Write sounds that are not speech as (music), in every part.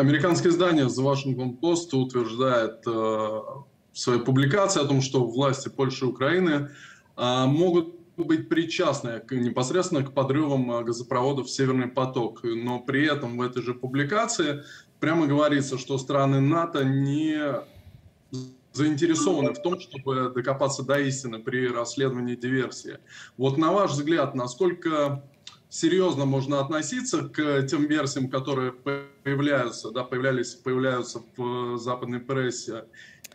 Американское издание The Washington Post утверждает э, в своей публикации о том, что власти Польши и Украины э, могут быть причастны к, непосредственно к подрывам э, газопроводов «Северный поток». Но при этом в этой же публикации прямо говорится, что страны НАТО не заинтересованы в том, чтобы докопаться до истины при расследовании диверсии. Вот на ваш взгляд, насколько серьезно можно относиться к тем версиям, которые появляются, да, появлялись, появляются в э, западной прессе.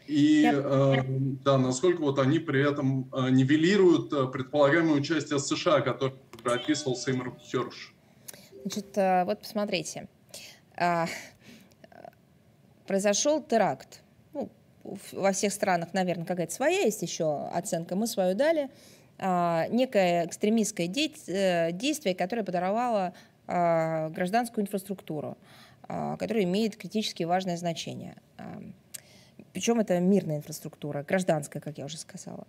И э, да, насколько вот они при этом э, нивелируют э, предполагаемое участие США, которое описывал Сеймер Херш. Значит, вот посмотрите. А, произошел теракт. Ну, во всех странах, наверное, какая-то своя есть еще оценка. Мы свою дали. А, некое экстремистское э, действие, которое подорвало а, гражданскую инфраструктуру, а, которая имеет критически важное значение. Причем это мирная инфраструктура, гражданская, как я уже сказала.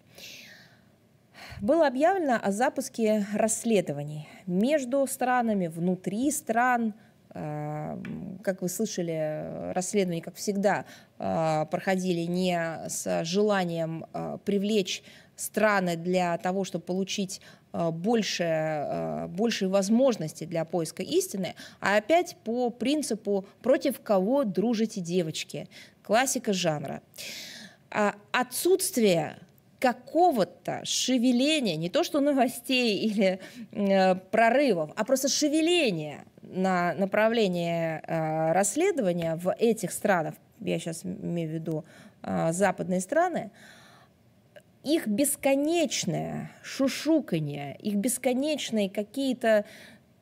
Было объявлено о запуске расследований между странами, внутри стран. Как вы слышали, расследования, как всегда, проходили не с желанием привлечь страны для того, чтобы получить э, больше, э, больше возможностей для поиска истины, а опять по принципу «против кого дружите девочки?» Классика жанра. А, отсутствие какого-то шевеления, не то что новостей (laughs) или э, прорывов, а просто шевеления на направление расследования в этих странах, я сейчас имею в виду западные страны, их бесконечное шушуканье, их бесконечные какие-то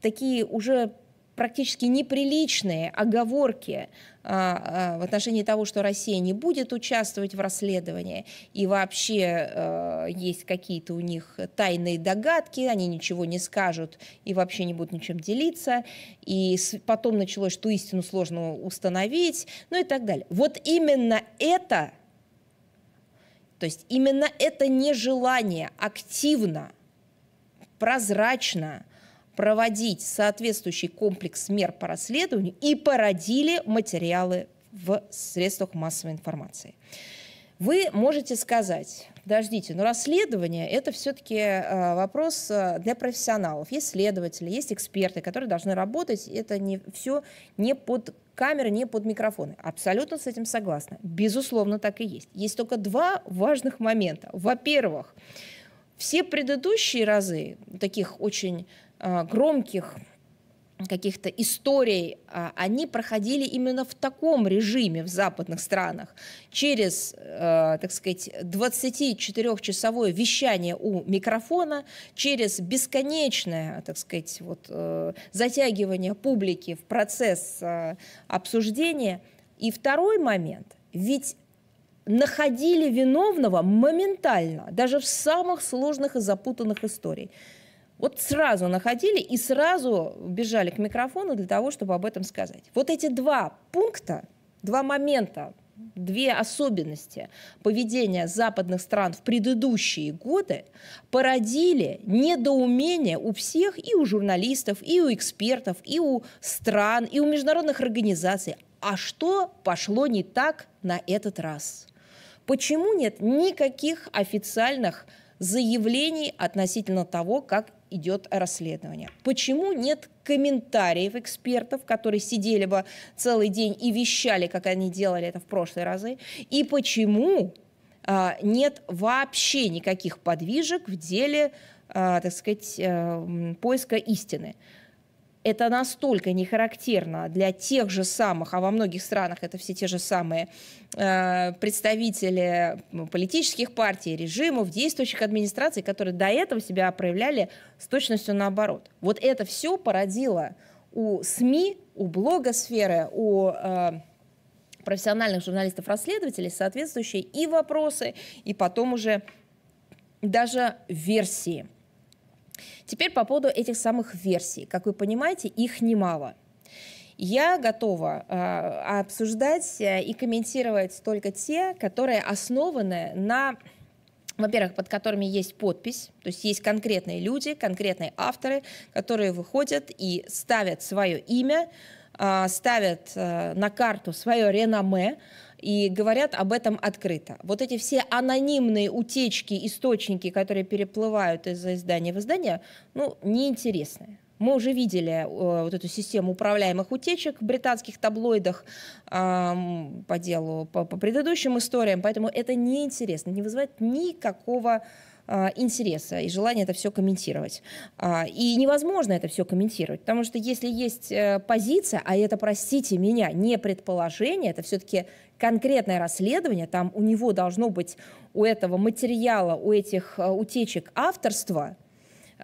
такие уже практически неприличные оговорки а, а, в отношении того, что Россия не будет участвовать в расследовании, и вообще а, есть какие-то у них тайные догадки, они ничего не скажут и вообще не будут ничем делиться, и с, потом началось, что истину сложно установить, ну и так далее. Вот именно это – то есть именно это нежелание активно, прозрачно проводить соответствующий комплекс мер по расследованию и породили материалы в средствах массовой информации. Вы можете сказать, подождите, но расследование – это все-таки э, вопрос э, для профессионалов. Есть следователи, есть эксперты, которые должны работать. Это не все не под камеры, не под микрофоны. Абсолютно с этим согласна. Безусловно, так и есть. Есть только два важных момента. Во-первых, все предыдущие разы таких очень э, громких каких-то историй, а, они проходили именно в таком режиме в западных странах. Через, э, так сказать, 24-часовое вещание у микрофона, через бесконечное, так сказать, вот, э, затягивание публики в процесс э, обсуждения. И второй момент, ведь находили виновного моментально, даже в самых сложных и запутанных историях. Вот сразу находили и сразу бежали к микрофону для того, чтобы об этом сказать. Вот эти два пункта, два момента, две особенности поведения западных стран в предыдущие годы породили недоумение у всех, и у журналистов, и у экспертов, и у стран, и у международных организаций. А что пошло не так на этот раз? Почему нет никаких официальных заявлений относительно того, как идет расследование. Почему нет комментариев экспертов, которые сидели бы целый день и вещали, как они делали это в прошлые разы? И почему а, нет вообще никаких подвижек в деле, а, так сказать, э, поиска истины? это настолько не характерно для тех же самых, а во многих странах это все те же самые э, представители политических партий, режимов, действующих администраций, которые до этого себя проявляли с точностью наоборот. Вот это все породило у СМИ, у блогосферы, у... Э, профессиональных журналистов-расследователей соответствующие и вопросы, и потом уже даже версии. Теперь по поводу этих самых версий. Как вы понимаете, их немало. Я готова э, обсуждать э, и комментировать только те, которые основаны на во-первых, под которыми есть подпись, то есть есть конкретные люди, конкретные авторы, которые выходят и ставят свое имя а, ставят э, на карту свое реноме, и говорят об этом открыто. Вот эти все анонимные утечки, источники, которые переплывают из издания в издание, ну, неинтересные. Мы уже видели э, вот эту систему управляемых утечек в британских таблоидах по делу, по, по предыдущим историям, поэтому это неинтересно, не вызывает никакого а, интереса и желание это все комментировать. А, и невозможно это все комментировать, потому что если есть э, позиция, а это, простите меня, не предположение, это все-таки конкретное расследование, там у него должно быть, у этого материала, у этих э, утечек авторства,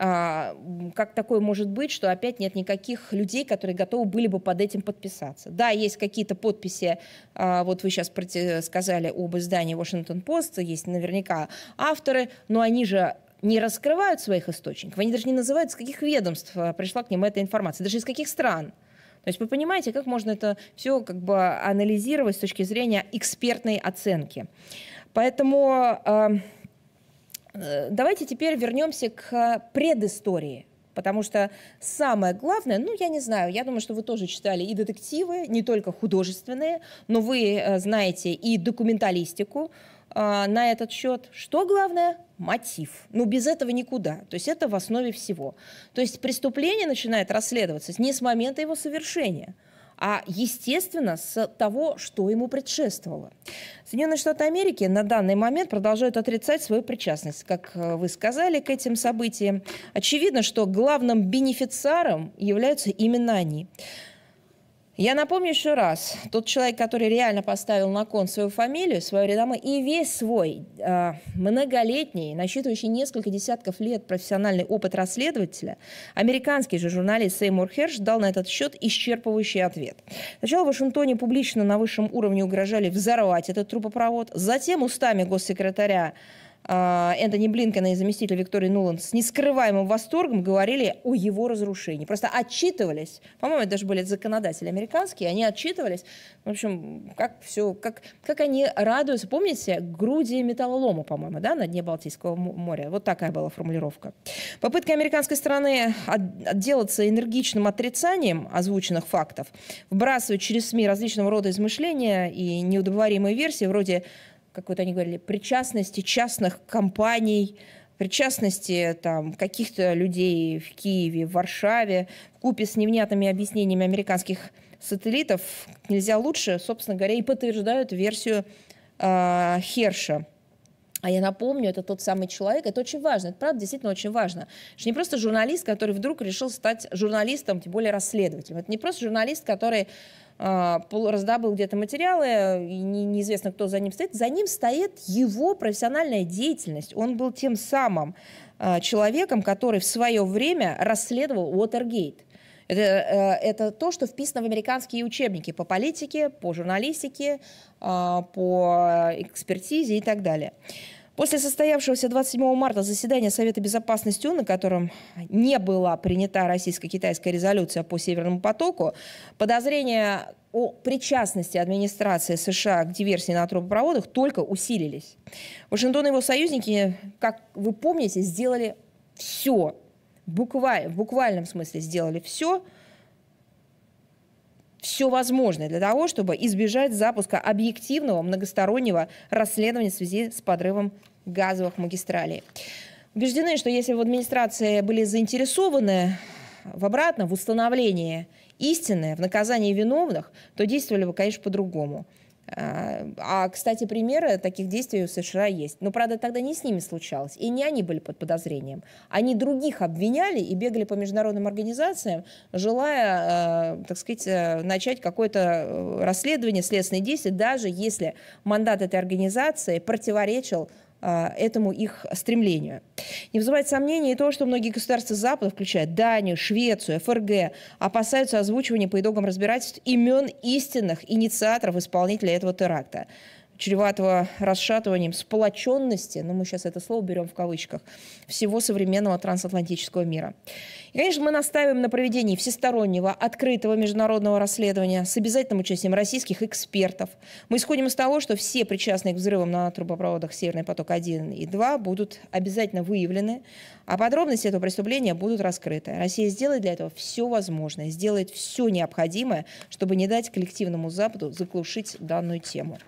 а, как такое может быть, что опять нет никаких людей, которые готовы были бы под этим подписаться? Да, есть какие-то подписи, а, вот вы сейчас сказали об издании Вашингтон Post, есть наверняка авторы, но они же не раскрывают своих источников, они даже не называют, с каких ведомств а, пришла к ним эта информация, даже из каких стран. То есть вы понимаете, как можно это все как бы анализировать с точки зрения экспертной оценки. Поэтому Э, давайте теперь вернемся к предыстории. Потому что самое главное, ну, я не знаю, я думаю, что вы тоже читали и детективы, не только художественные, но вы э, знаете и документалистику э, на этот счет. Что главное? Мотив. Ну, без этого никуда. То есть это в основе всего. То есть преступление начинает расследоваться не с момента его совершения – а, естественно, с того, что ему предшествовало. Соединенные Штаты Америки на данный момент продолжают отрицать свою причастность, как э, вы сказали, к этим событиям. Очевидно, что главным бенефициаром являются именно они. Я напомню еще раз, тот человек, который реально поставил на кон свою фамилию, свое реноме и весь свой э, многолетний, насчитывающий несколько десятков лет профессиональный опыт расследователя, американский же журналист Сеймур Херш дал на этот счет исчерпывающий ответ. Сначала в Вашингтоне публично на высшем уровне угрожали взорвать этот трубопровод, затем устами госсекретаря а, Энтони Блинкен и заместитель Виктории Нуланд с нескрываемым восторгом говорили о его разрушении. Просто отчитывались. По-моему, это даже были законодатели американские. Они отчитывались. В общем, как все, как, как они радуются. Помните, груди металлолома, по-моему, да, на дне Балтийского моря. Вот такая была формулировка. Попытка американской стороны отделаться энергичным отрицанием озвученных фактов, вбрасывать через СМИ различного рода измышления и неудобоваримые версии, вроде как вот они говорили, причастности частных компаний, причастности там, каких-то людей в Киеве, в Варшаве, в купе с невнятными объяснениями американских сателлитов нельзя лучше, собственно говоря, и подтверждают версию э, Херша. А я напомню, это тот самый человек, это очень важно, это правда действительно очень важно. Что не просто журналист, который вдруг решил стать журналистом, тем более расследователем. Это не просто журналист, который э, раздобыл где-то материалы, и не, неизвестно, кто за ним стоит. За ним стоит его профессиональная деятельность. Он был тем самым э, человеком, который в свое время расследовал Уотергейт. Это, э, это то, что вписано в американские учебники по политике, по журналистике, а, по экспертизе и так далее. После состоявшегося 27 марта заседания Совета Безопасности ООН, на котором не была принята российско-китайская резолюция по Северному потоку, подозрения о причастности администрации США к диверсии на трубопроводах только усилились. Вашингтон и его союзники, как вы помните, сделали все буквально в буквальном смысле сделали все, все возможное для того, чтобы избежать запуска объективного многостороннего расследования в связи с подрывом газовых магистралей. Убеждены, что если бы администрации были заинтересованы в обратном, в установлении истины, в наказании виновных, то действовали бы, конечно, по-другому. А, кстати, примеры таких действий у США есть. Но, правда, тогда не с ними случалось. И не они были под подозрением. Они других обвиняли и бегали по международным организациям, желая, э, так сказать, э, начать какое-то э, расследование, следственные действия, даже если мандат этой организации противоречил Э, этому их стремлению. Не вызывает сомнений и то, что многие государства Запада, включая Данию, Швецию, ФРГ, опасаются озвучивания по итогам разбирательств имен истинных инициаторов исполнителя этого теракта чреватого расшатыванием сплоченности, но ну, мы сейчас это слово берем в кавычках, всего современного трансатлантического мира. И, конечно, мы настаиваем на проведении всестороннего, открытого международного расследования с обязательным участием российских экспертов. Мы исходим из того, что все причастные к взрывам на трубопроводах «Северный поток-1» и «2» будут обязательно выявлены, а подробности этого преступления будут раскрыты. Россия сделает для этого все возможное, сделает все необходимое, чтобы не дать коллективному Западу заглушить данную тему.